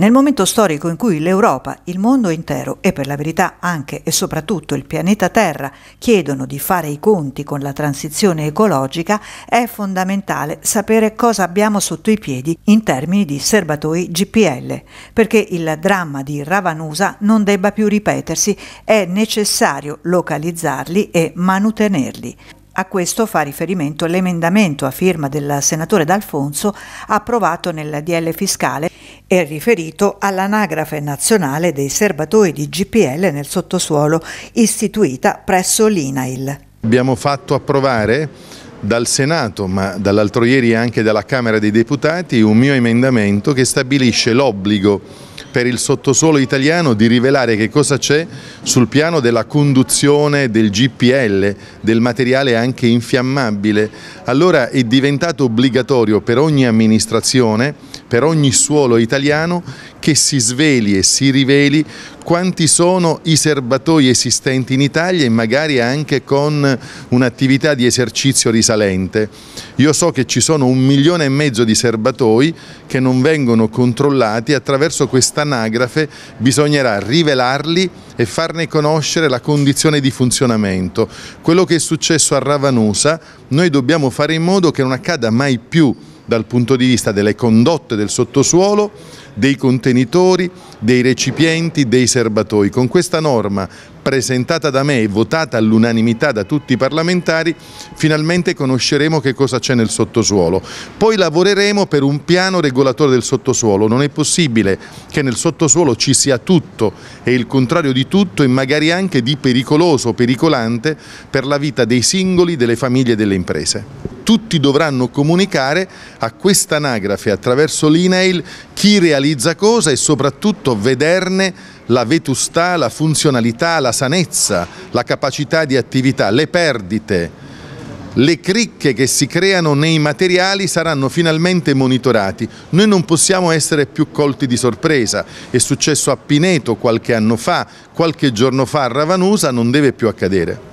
Nel momento storico in cui l'Europa, il mondo intero e per la verità anche e soprattutto il pianeta Terra chiedono di fare i conti con la transizione ecologica, è fondamentale sapere cosa abbiamo sotto i piedi in termini di serbatoi GPL, perché il dramma di Ravanusa non debba più ripetersi, è necessario localizzarli e manutenerli. A questo fa riferimento l'emendamento a firma del senatore D'Alfonso approvato nel DL fiscale è riferito all'anagrafe nazionale dei serbatoi di GPL nel sottosuolo istituita presso l'INAIL. Abbiamo fatto approvare dal Senato, ma dall'altro ieri anche dalla Camera dei Deputati, un mio emendamento che stabilisce l'obbligo per il sottosuolo italiano di rivelare che cosa c'è sul piano della conduzione del GPL, del materiale anche infiammabile. Allora è diventato obbligatorio per ogni amministrazione per ogni suolo italiano che si sveli e si riveli quanti sono i serbatoi esistenti in Italia e magari anche con un'attività di esercizio risalente. Io so che ci sono un milione e mezzo di serbatoi che non vengono controllati, attraverso quest'anagrafe bisognerà rivelarli e farne conoscere la condizione di funzionamento. Quello che è successo a Ravanusa noi dobbiamo fare in modo che non accada mai più dal punto di vista delle condotte del sottosuolo, dei contenitori, dei recipienti, dei serbatoi. Con questa norma presentata da me e votata all'unanimità da tutti i parlamentari, finalmente conosceremo che cosa c'è nel sottosuolo. Poi lavoreremo per un piano regolatore del sottosuolo. Non è possibile che nel sottosuolo ci sia tutto e il contrario di tutto e magari anche di pericoloso, pericolante per la vita dei singoli, delle famiglie e delle imprese tutti dovranno comunicare a quest'anagrafe attraverso l'email chi realizza cosa e soprattutto vederne la vetustà, la funzionalità, la sanezza, la capacità di attività, le perdite. Le cricche che si creano nei materiali saranno finalmente monitorati. Noi non possiamo essere più colti di sorpresa. È successo a Pineto qualche anno fa, qualche giorno fa a Ravanusa, non deve più accadere.